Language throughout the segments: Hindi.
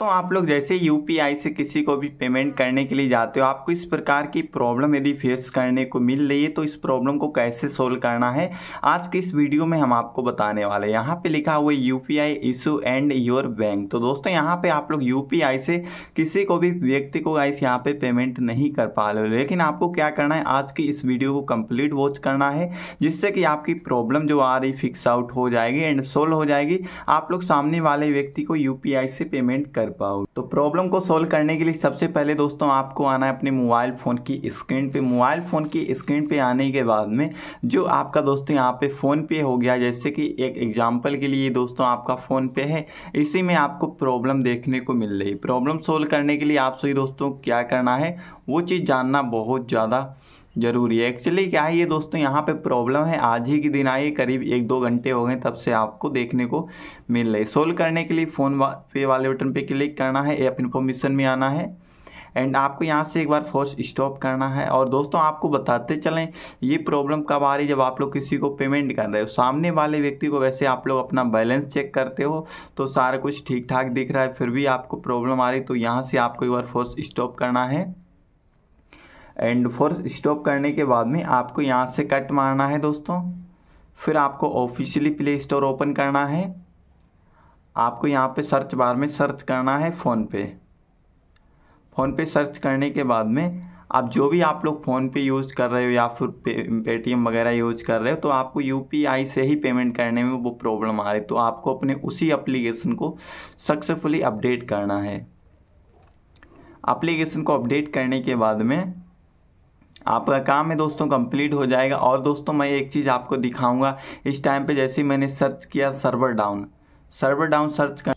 तो आप लोग जैसे यूपीआई से किसी को भी पेमेंट करने के लिए जाते हो आपको इस प्रकार की प्रॉब्लम यदि फेस करने को मिल रही है तो इस प्रॉब्लम को कैसे सोल्व करना है आज के इस वीडियो में हम आपको बताने वाले हैं यहाँ पे लिखा हुआ U P I issue and your bank तो दोस्तों यहाँ पे आप लोग यू से किसी को भी व्यक्ति को गाइस यहाँ पे पेमेंट नहीं कर पा रहे हो लेकिन आपको क्या करना है आज की इस वीडियो को कम्प्लीट वॉच करना है जिससे कि आपकी प्रॉब्लम जो आ रही फिक्स आउट हो जाएगी एंड सोल्व हो जाएगी आप लोग सामने वाले व्यक्ति को यू से पेमेंट कर कर पाओ तो प्रॉब्लम को सोल्व करने के लिए सबसे पहले दोस्तों आपको आना है अपने मोबाइल फ़ोन की स्क्रीन पे मोबाइल फ़ोन की स्क्रीन पे आने के बाद में जो आपका दोस्तों यहाँ पे फ़ोन पे हो गया जैसे कि एक एग्जाम्पल के लिए दोस्तों आपका फ़ोन पे है इसी में आपको प्रॉब्लम देखने को मिल रही प्रॉब्लम सोल्व करने के लिए आप सही दोस्तों क्या करना है वो चीज़ जानना बहुत ज़्यादा ज़रूरी है एक्चुअली क्या है ये दोस्तों यहाँ पे प्रॉब्लम है आज ही के दिन आई करीब एक दो घंटे हो गए तब से आपको देखने को मिल रही सोल्व करने के लिए फ़ोन वा, पे वाले बटन पे क्लिक करना है ऐप इन्फॉर्मेशन में आना है एंड आपको यहाँ से एक बार फोर्स स्टॉप करना है और दोस्तों आपको बताते चलें ये प्रॉब्लम कब आ रही जब आप लोग किसी को पेमेंट कर रहे हो सामने वाले व्यक्ति को वैसे आप लोग अपना बैलेंस चेक करते हो तो सारा कुछ ठीक ठाक दिख रहा है फिर भी आपको प्रॉब्लम आ रही तो यहाँ से आपको एक बार फोर्स स्टॉप करना है एंड फोर स्टॉप करने के बाद में आपको यहाँ से कट मारना है दोस्तों फिर आपको ऑफिशियली प्ले स्टोर ओपन करना है आपको यहाँ पे सर्च बार में सर्च करना है फ़ोन पे फ़ोन पे सर्च करने के बाद में आप जो भी आप लोग फ़ोन पे यूज़ कर रहे हो या फिर पेटीएम वगैरह यूज कर रहे हो तो आपको यूपीआई से ही पेमेंट करने में वो प्रॉब्लम आ रही तो आपको अपने उसी एप्लीकेशन को सक्सेसफुली अपडेट करना है अप्लीकेशन को अपडेट करने के बाद में आपका काम है दोस्तों कंप्लीट हो जाएगा और दोस्तों मैं एक चीज़ आपको दिखाऊंगा इस टाइम पे जैसे मैंने सर्च किया server down server down search कर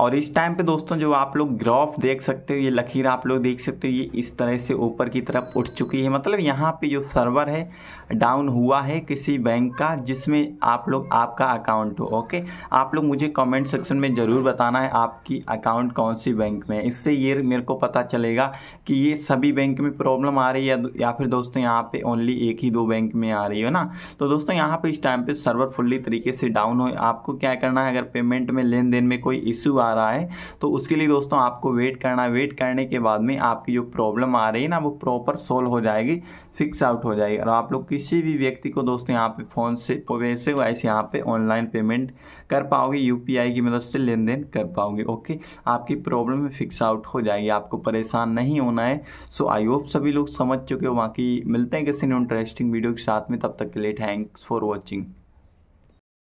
और इस टाइम पे दोस्तों जो आप लोग ग्राफ देख सकते हो ये लकीर आप लोग देख सकते हो ये इस तरह से ऊपर की तरफ उठ चुकी है मतलब यहाँ पे जो सर्वर है डाउन हुआ है किसी बैंक का जिसमें आप लोग आपका अकाउंट हो ओके आप लोग मुझे कमेंट सेक्शन में ज़रूर बताना है आपकी अकाउंट कौन सी बैंक में इससे ये मेरे को पता चलेगा कि ये सभी बैंक में प्रॉब्लम आ रही है या फिर दोस्तों यहाँ पर ओनली एक ही दो बैंक में आ रही हो ना तो दोस्तों यहाँ पर इस टाइम पर सर्वर फुल्ली तरीके से डाउन हो आपको क्या करना है अगर पेमेंट में लेन देन में कोई इशू आ रहा है तो उसके लिए दोस्तों आपको वेट करना है वेट करने के बाद में आपकी जो प्रॉब्लम आ रही है ना वो प्रॉपर सोल्व हो जाएगी फिक्स आउट हो जाएगी और आप लोग किसी भी व्यक्ति को दोस्तों यहाँ पे फ़ोन से वैसे वैसे यहाँ पे ऑनलाइन पेमेंट कर पाओगे यूपीआई की मदद मतलब से लेन देन कर पाओगे ओके आपकी प्रॉब्लम फिक्स आउट हो जाएगी आपको परेशान नहीं होना है सो आई होप सभी लोग समझ चुके हो बाकी मिलते हैं किसी इंटरेस्टिंग वीडियो के साथ में तब तक के लिए थैंक्स फॉर वॉचिंग